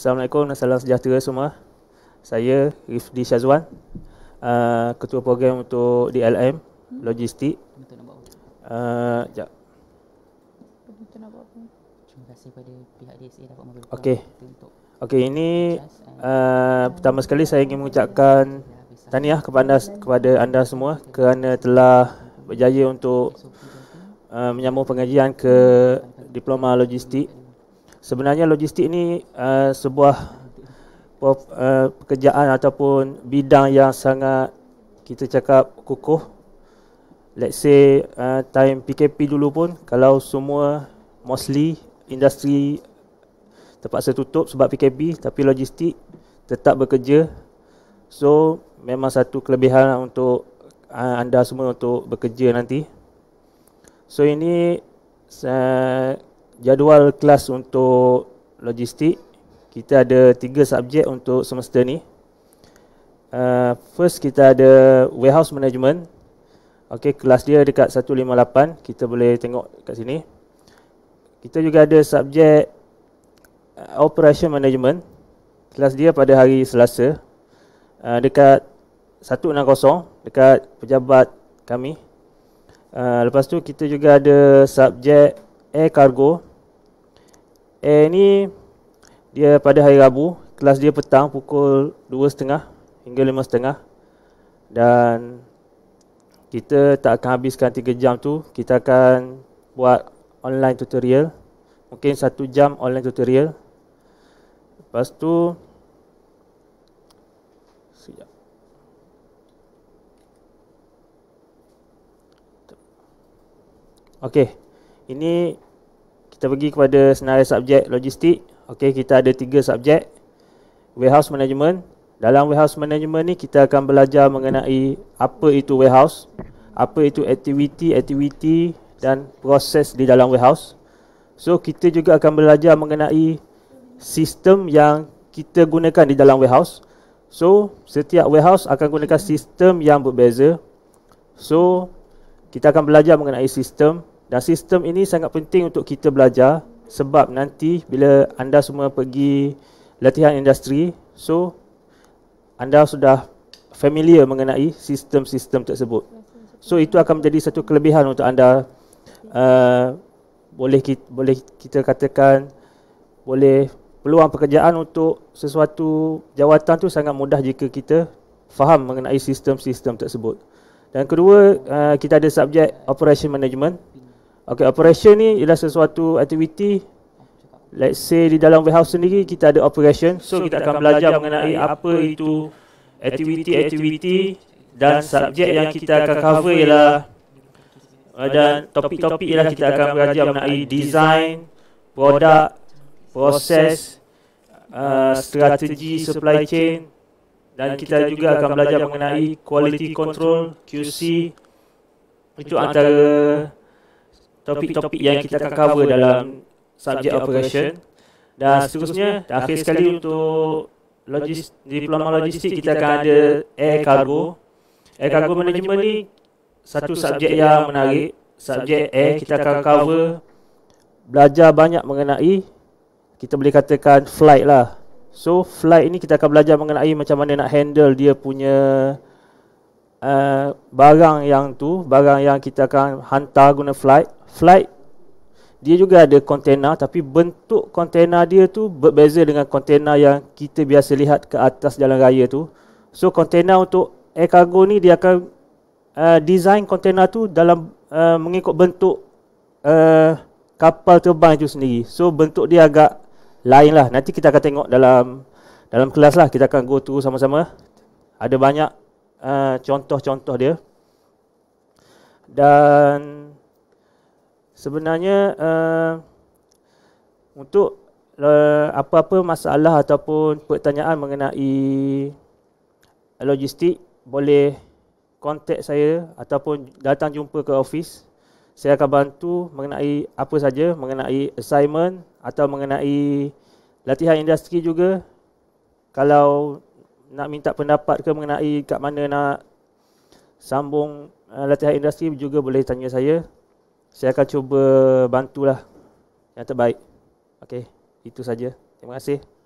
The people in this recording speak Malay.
Assalamualaikum dan salam sejahtera semua. Saya Rifdi Syazwan, uh, ketua program untuk DLM hmm. Logistik. Uh, Terima Okey. Okey, ini eh. uh, pertama sekali saya ingin mengucapkan tahniah kepada kepada anda semua kerana telah berjaya untuk uh, menyambung pengajian ke Diploma Logistik sebenarnya logistik ni uh, sebuah uh, pekerjaan ataupun bidang yang sangat kita cakap kukuh let's say uh, time PKP dulu pun kalau semua mostly industri terpaksa tutup sebab PKP tapi logistik tetap bekerja so memang satu kelebihan lah untuk uh, anda semua untuk bekerja nanti so ini saya jadual kelas untuk logistik kita ada tiga subjek untuk semester ni. Uh, first kita ada warehouse management. Okey, kelas dia dekat 158. Kita boleh tengok kat sini. Kita juga ada subjek uh, operation management. Kelas dia pada hari Selasa uh, dekat 160 dekat pejabat kami. Uh, lepas tu kita juga ada subjek air cargo. Eh ni dia pada hari Rabu, kelas dia petang pukul 2.30 hingga 5.30 dan kita tak akan habiskan 3 jam tu, kita akan buat online tutorial. Mungkin 1 jam online tutorial. Lepas tu Okey. Ini kita pergi kepada senarai subjek logistik. Okey, kita ada tiga subjek. Warehouse management. Dalam warehouse management ni kita akan belajar mengenai apa itu warehouse, apa itu aktiviti-aktiviti dan proses di dalam warehouse. So, kita juga akan belajar mengenai sistem yang kita gunakan di dalam warehouse. So, setiap warehouse akan gunakan sistem yang berbeza. So, kita akan belajar mengenai sistem dan sistem ini sangat penting untuk kita belajar sebab nanti bila anda semua pergi latihan industri, so anda sudah familiar mengenai sistem-sistem tersebut. So itu akan menjadi satu kelebihan untuk anda uh, boleh kita, boleh kita katakan boleh peluang pekerjaan untuk sesuatu jawatan tu sangat mudah jika kita faham mengenai sistem-sistem tersebut. Dan kedua, uh, kita ada subjek operation management. Okay, operation ni ialah sesuatu aktiviti Let's say di dalam warehouse sendiri kita ada operation So, so kita, kita akan belajar mengenai apa itu aktiviti-aktiviti Dan subjek yang kita akan cover ialah Dan topik-topik ialah kita akan belajar mengenai design, produk, proses, uh, strategi supply chain dan kita juga akan belajar mengenai quality control QC itu antara topik-topik yang kita akan cover dalam subjek operation dan seterusnya dan akhir sekali untuk logis, diploma logistik kita akan ada air cargo air cargo management ni satu subjek yang menarik subjek air kita akan cover belajar banyak mengenai kita boleh katakan flight lah so flight ini kita akan belajar mengenai macam mana nak handle dia punya uh, barang yang tu, barang yang kita akan hantar guna flight, flight dia juga ada kontena tapi bentuk kontena dia tu berbeza dengan kontena yang kita biasa lihat ke atas jalan raya tu. So kontena untuk air cargo ni dia akan uh, design kontena tu dalam uh, mengikut bentuk uh, kapal terbang itu sendiri. So bentuk dia agak lain lah. Nanti kita akan tengok dalam dalam kelas lah. Kita akan go through sama-sama. Ada banyak Ah, contoh-contoh dia. Dan sebenarnya uh, untuk uh, apa-apa masalah ataupun pertanyaan mengenai logistik boleh kontak saya ataupun datang jumpa ke office. Saya akan bantu mengenai apa saja mengenai assignment atau mengenai latihan industri juga. Kalau nak minta pendapat ke mengenai kat mana nak sambung uh, latihan industri juga boleh tanya saya. Saya akan cuba bantulah yang terbaik. Okey, itu saja. Terima kasih.